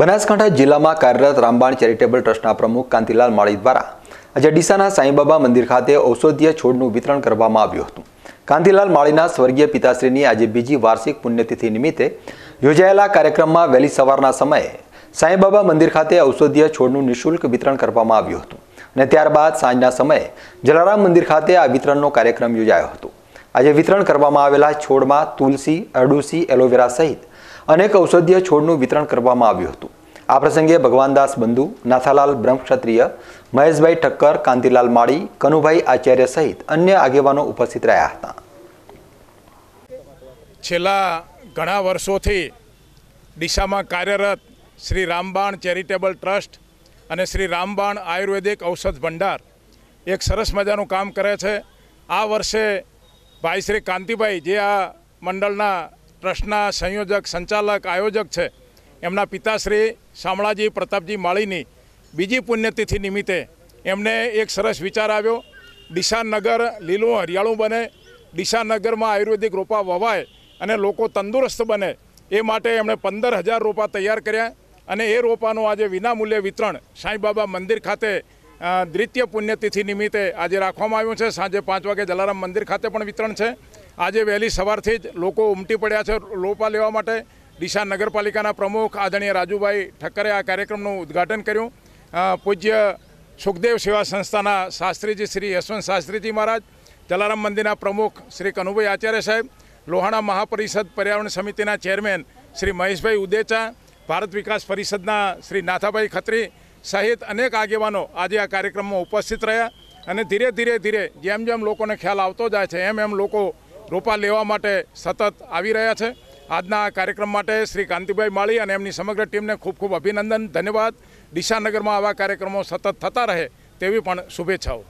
બનાસકાંઠા જિલ્લામાં કાર્યરત રામબાણ ચેરિટેબલ ટ્રસ્ટના પ્રમુખ કાંતિલાલ માળી દ્વારા આજે ડીસાના સાંઈબાબા મંદિર ખાતે ઔષધીય છોડનું વિતરણ કરવામાં આવ્યું હતું કાંતિલાલ માળીના સ્વર્ગીય પિતાશ્રીની આજે બીજી વાર્ષિક પુણ્યતિથિ નિમિત્તે યોજાયેલા કાર્યક્રમમાં વહેલી સવારના સમયે સાંઈબાબા મંદિર ખાતે ઔષધીય છોડનું નિઃશુલ્ક વિતરણ કરવામાં આવ્યું હતું અને ત્યારબાદ સાંજના સમયે જલારામ મંદિર ખાતે આ વિતરણનો કાર્યક્રમ યોજાયો હતો આજે વિતરણ કરવામાં આવેલા છોડમાં તુલસી અરડુસી એલોવેરા સહિત અનેક ઔષધીય છોડનું વિતરણ કરવામાં આવ્યું હતું આ પ્રસંગે ભગવાનદાસ બંધુ નાથાલાલ બ્રહ્મક્ષત્રિય મહેશભાઈ ઠક્કર કાંતિલાલ માળી કનુભાઈ આચાર્ય સહિત અન્ય આગેવાનો ઉપસ્થિત રહ્યા હતા છેલ્લા ઘણા વર્ષોથી દિશામાં કાર્યરત શ્રી રામબાણ ચેરિટેબલ ટ્રસ્ટ અને શ્રી રામબાણ આયુર્વેદિક ઔષધ ભંડાર એક સરસ મજાનું કામ કરે છે આ વર્ષે ભાઈ શ્રી કાંતિભાઈ જે આ મંડળના ટ્રસ્ટના સંયોજક સંચાલક આયોજક છે એમના પિતાશ્રી શામળાજી પ્રતાપજી માળીની બીજી પુણ્યતિથિ નિમિત્તે એમને એક સરસ વિચાર આવ્યો દિશાનગર લીલું હરિયાળું બને દિશાનગરમાં આયુર્વેદિક રોપા વવાય અને લોકો તંદુરસ્ત બને એ માટે એમણે પંદર હજાર રોપા તૈયાર કર્યા અને એ રોપાનું આજે વિનામૂલ્ય વિતરણ સાંઈબાબા મંદિર ખાતે દ્વિતીય પુણ્યતિથિ નિમિત્તે આજે રાખવામાં આવ્યું છે સાંજે પાંચ વાગે જલારામ મંદિર ખાતે પણ વિતરણ છે આજે વહેલી સવારથી જ લોકો ઉમટી પડ્યા છે લોપા લેવા માટે ડીસા નગરપાલિકાના પ્રમુખ આદરણીય રાજુભાઈ ઠક્કરે આ કાર્યક્રમનું ઉદ્ઘાટન કર્યું પૂજ્ય સુખદેવ સેવા સંસ્થાના શાસ્ત્રીજી શ્રી યશવંત શાસ્ત્રીજી મહારાજ જલારામ મંદિરના પ્રમુખ શ્રી કનુભાઈ આચાર્ય સાહેબ લોહાણા મહાપરિષદ પર્યાવરણ સમિતિના ચેરમેન શ્રી મહેશભાઈ ઉદેચા ભારત વિકાસ પરિષદના શ્રી નાથાભાઈ ખત્રી સહિત અનેક આગેવાનો આજે આ કાર્યક્રમમાં ઉપસ્થિત રહ્યા અને ધીરે ધીરે ધીરે જેમ જેમ લોકોને ખ્યાલ આવતો જાય છે એમ એમ લોકો રોપા લેવા માટે સતત આવી રહ્યા છે આજના કાર્યક્રમ માટે શ્રી કાંતિભાઈ માળી અને એમની સમગ્ર ટીમને ખૂબ ખૂબ અભિનંદન ધન્યવાદ ડીસાનગરમાં આવા કાર્યક્રમો સતત થતા રહે તેવી પણ શુભેચ્છાઓ